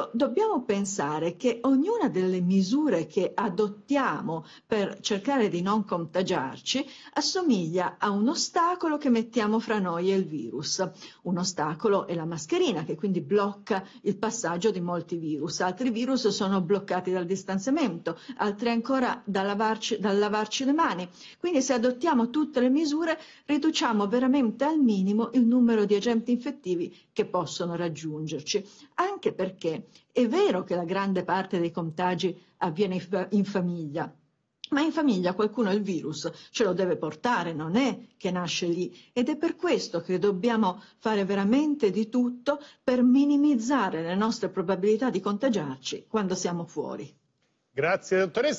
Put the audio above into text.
Ecco, dobbiamo pensare che ognuna delle misure che adottiamo per cercare di non contagiarci assomiglia a un ostacolo che mettiamo fra noi e il virus. Un ostacolo è la mascherina che quindi blocca il passaggio di molti virus. Altri virus sono bloccati dal distanziamento, altri ancora dal lavarci, dal lavarci le mani. Quindi se adottiamo tutte le misure riduciamo veramente al minimo il numero di agenti infettivi che possono raggiungerci. Anche perché è vero che la grande parte dei contagi avviene in, famiglia, ma in famiglia qualcuno il virus ce lo deve portare, non è che nasce lì. Ed è per questo che dobbiamo fare veramente di tutto per minimizzare le nostre probabilità di contagiarci quando siamo fuori. Grazie dottoressa.